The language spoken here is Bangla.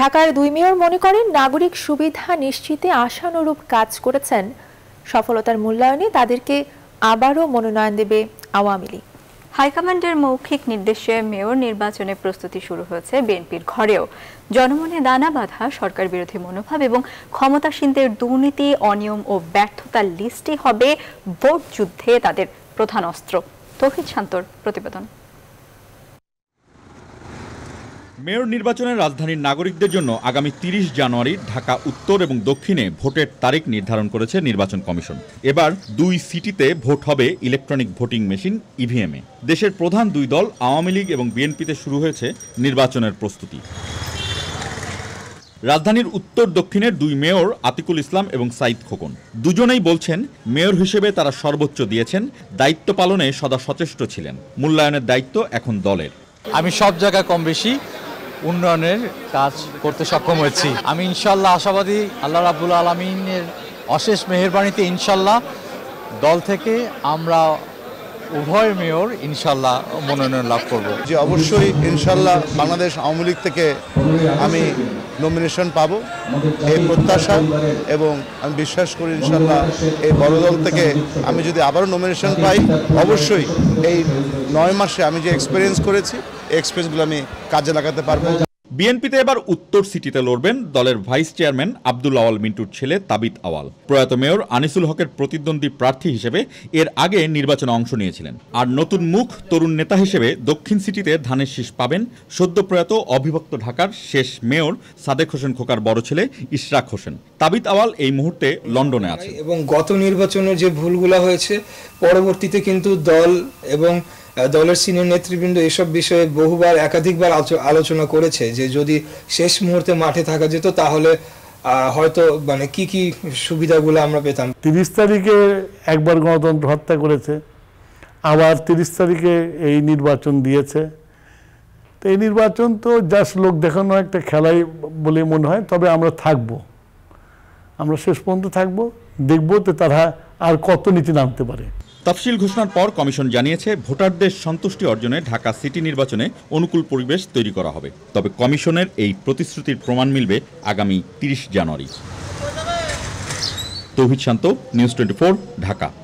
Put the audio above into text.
ঢাকার দুই মেয়র মনে করেন নাগরিক সুবিধা নিশ্চিতে আশানুরূপ কাজ করেছেন সফলতার মূল্যায়নে তাদেরকে আবারও মনোনয়ন দেবে আওয়ামী লীগ হাইকমান্ডের মৌখিক নির্দেশে মেয়র নির্বাচনের প্রস্তুতি শুরু হয়েছে বিএনপির ঘরেও জনমনে দানা বাধা সরকার বিরোধী মনোভাব এবং ক্ষমতাসীনদের দুর্নীতি অনিয়ম ও ব্যর্থতার লিস্টই হবে ভোট যুদ্ধে তাদের প্রধান অস্ত্র তৌহিদ শান্তর প্রতিবেদন মেয়র নির্বাচনের রাজধানীর নাগরিকদের জন্য আগামী তিরিশ জানুয়ারি ঢাকা উত্তর এবং দক্ষিণে ভোটের তারিখ নির্ধারণ করেছে নির্বাচন কমিশন এবার দুই সিটিতে ভোট হবে ইলেকট্রনিক ভোটিং মেশিন ইভিএমে e দেশের প্রধান দুই দল আওয়ামী লীগ এবং বিএনপিতে শুরু হয়েছে নির্বাচনের প্রস্তুতি রাজধানীর উত্তর দক্ষিণের দুই মেয়র আতিকুল ইসলাম এবং সাইদ খোকন দুজনেই বলছেন মেয়র হিসেবে তারা সর্বোচ্চ দিয়েছেন দায়িত্ব পালনে সদা সচেষ্ট ছিলেন মূল্যায়নের দায়িত্ব এখন দলের আমি সব জায়গায় কম বেশি উন্নয়নের কাজ করতে সক্ষম হয়েছি আমি ইনশাল্লাহ আশাবাদী আল্লাহ রাবুল আলমিনের অশেষ মেহরবানিতে ইনশাল্লাহ দল থেকে আমরা উভয় মেয়র ইনশাল্লাহ মনোনয়ন লাভ করব যে অবশ্যই ইনশাল্লাহ বাংলাদেশ আওয়ামী লীগ থেকে আমি নমিনেশন পাব এই প্রত্যাশা এবং আমি বিশ্বাস করি ইনশাল্লাহ এই বড় দল থেকে আমি যদি আবারও নমিনেশন পাই অবশ্যই এই নয় মাসে আমি যে এক্সপিরিয়েন্স করেছি এক্সপিরিয়েন্সগুলো আমি কাজে লাগাতে পারবো বিএনপিতে এবার উত্তর সিটিতে লড়বেন দলের ভাইস চেয়ারম্যান আব্দুল আওয়াল মিন্টুর ছেলে তাবিত আওয়াল প্রয়াত মেয়র আনিসুল হকের প্রতিদ্বন্দ্বী প্রার্থী হিসেবে এর আগে নির্বাচনে অংশ নিয়েছিলেন আর নতুন মুখ তরুণ নেতা হিসেবে দক্ষিণ সিটিতে ধানের শীষ পাবেন সদ্য প্রয়াত অবিভক্ত ঢাকার শেষ মেয়র সাদেক হোসেন খোকার বড় ছেলে ইশরাক হোসেন তাবিত আওয়াল এই মুহূর্তে লন্ডনে আছে এবং গত নির্বাচনের যে ভুলগুলো হয়েছে পরবর্তীতে কিন্তু দল এবং দলের সিনিয়র নেতৃবৃন্দ এসব বিষয়ে বহুবার একাধিকবার আলোচনা করেছে যে যদি শেষ মুহূর্তে মাঠে থাকা যেত তাহলে হয়তো মানে কি কি সুবিধাগুলো আমরা পেতাম তিরিশ তারিখে একবার গণতন্ত্র হত্যা করেছে আবার তিরিশ তারিখে এই নির্বাচন দিয়েছে তো এই নির্বাচন তো জাস্ট লোক দেখানো একটা খেলাই বলে মনে হয় তবে আমরা থাকব আমরা শেষ পর্যন্ত থাকবো দেখবো তো তারা আর কত নীতি নামতে পারে তফসিল ঘোষণার পর কমিশন জানিয়েছে ভোটারদের সন্তুষ্টি অর্জনে ঢাকা সিটি নির্বাচনে অনুকূল পরিবেশ তৈরি করা হবে তবে কমিশনের এই প্রতিশ্রুতির প্রমাণ মিলবে আগামী তিরিশ জানুয়ারি তৌহিদ শান্ত নিউজ টোয়েন্টি ঢাকা